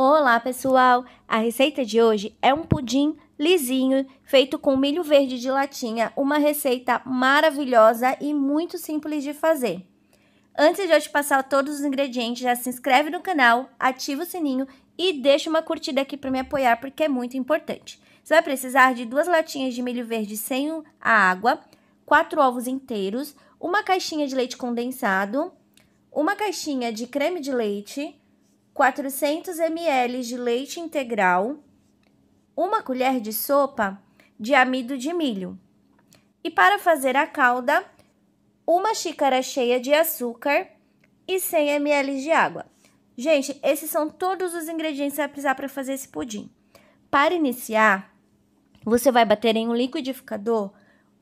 Olá, pessoal! A receita de hoje é um pudim lisinho feito com milho verde de latinha, uma receita maravilhosa e muito simples de fazer. Antes de eu te passar todos os ingredientes, já se inscreve no canal, ativa o sininho e deixa uma curtida aqui para me apoiar, porque é muito importante. Você vai precisar de duas latinhas de milho verde sem a água, quatro ovos inteiros, uma caixinha de leite condensado, uma caixinha de creme de leite, 400 ml de leite integral, uma colher de sopa de amido de milho. E para fazer a calda, uma xícara cheia de açúcar e 100 ml de água. Gente, esses são todos os ingredientes que vai precisar para fazer esse pudim. Para iniciar, você vai bater em um liquidificador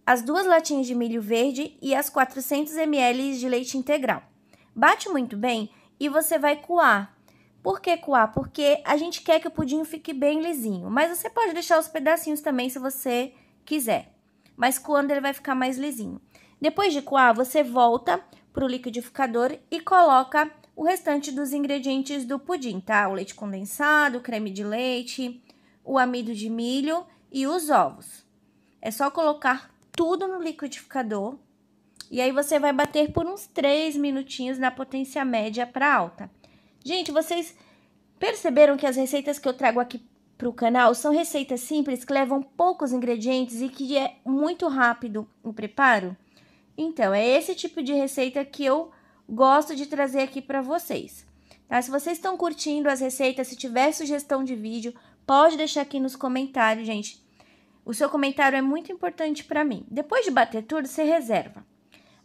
as duas latinhas de milho verde e as 400 ml de leite integral. Bate muito bem e você vai coar por que coar? Porque a gente quer que o pudim fique bem lisinho, mas você pode deixar os pedacinhos também se você quiser. Mas coando ele vai ficar mais lisinho. Depois de coar, você volta para o liquidificador e coloca o restante dos ingredientes do pudim, tá? O leite condensado, o creme de leite, o amido de milho e os ovos. É só colocar tudo no liquidificador e aí você vai bater por uns 3 minutinhos na potência média para alta. Gente, vocês perceberam que as receitas que eu trago aqui para o canal são receitas simples que levam poucos ingredientes e que é muito rápido o preparo? Então, é esse tipo de receita que eu gosto de trazer aqui para vocês. Tá? Se vocês estão curtindo as receitas, se tiver sugestão de vídeo, pode deixar aqui nos comentários, gente. O seu comentário é muito importante para mim. Depois de bater tudo, você reserva.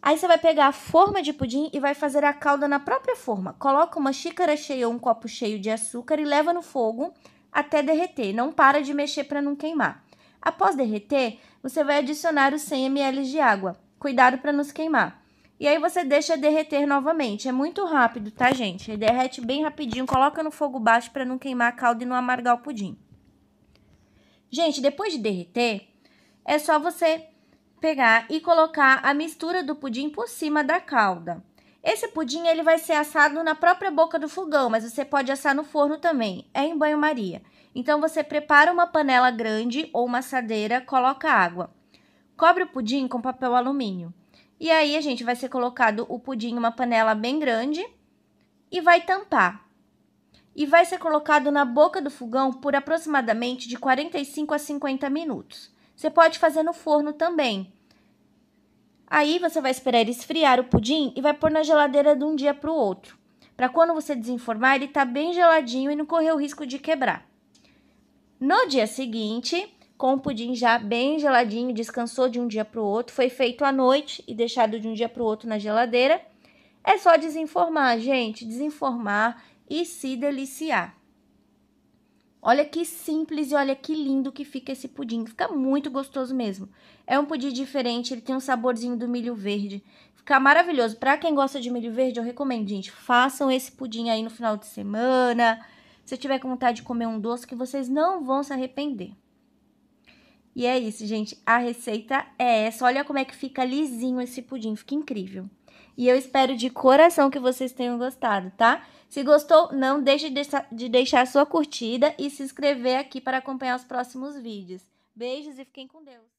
Aí você vai pegar a forma de pudim e vai fazer a calda na própria forma. Coloca uma xícara cheia ou um copo cheio de açúcar e leva no fogo até derreter. Não para de mexer para não queimar. Após derreter, você vai adicionar os 100 ml de água. Cuidado para não se queimar. E aí você deixa derreter novamente. É muito rápido, tá, gente? Ele derrete bem rapidinho. Coloca no fogo baixo para não queimar a calda e não amargar o pudim. Gente, depois de derreter, é só você pegar e colocar a mistura do pudim por cima da calda. Esse pudim ele vai ser assado na própria boca do fogão, mas você pode assar no forno também, é em banho-maria. Então você prepara uma panela grande ou uma assadeira, coloca água. Cobre o pudim com papel alumínio. E aí a gente vai ser colocado o pudim em uma panela bem grande e vai tampar. E vai ser colocado na boca do fogão por aproximadamente de 45 a 50 minutos. Você pode fazer no forno também. Aí você vai esperar esfriar o pudim e vai pôr na geladeira de um dia para o outro, para quando você desenformar ele tá bem geladinho e não correr o risco de quebrar. No dia seguinte, com o pudim já bem geladinho, descansou de um dia para o outro, foi feito à noite e deixado de um dia para o outro na geladeira. É só desinformar, gente, desinformar e se deliciar. Olha que simples e olha que lindo que fica esse pudim. Fica muito gostoso mesmo. É um pudim diferente, ele tem um saborzinho do milho verde. Fica maravilhoso. Para quem gosta de milho verde, eu recomendo, gente. Façam esse pudim aí no final de semana. Se tiver com vontade de comer um doce, que vocês não vão se arrepender. E é isso, gente. A receita é essa. Olha como é que fica lisinho esse pudim. Fica incrível. E eu espero de coração que vocês tenham gostado, tá? Se gostou, não deixe de deixar sua curtida e se inscrever aqui para acompanhar os próximos vídeos. Beijos e fiquem com Deus!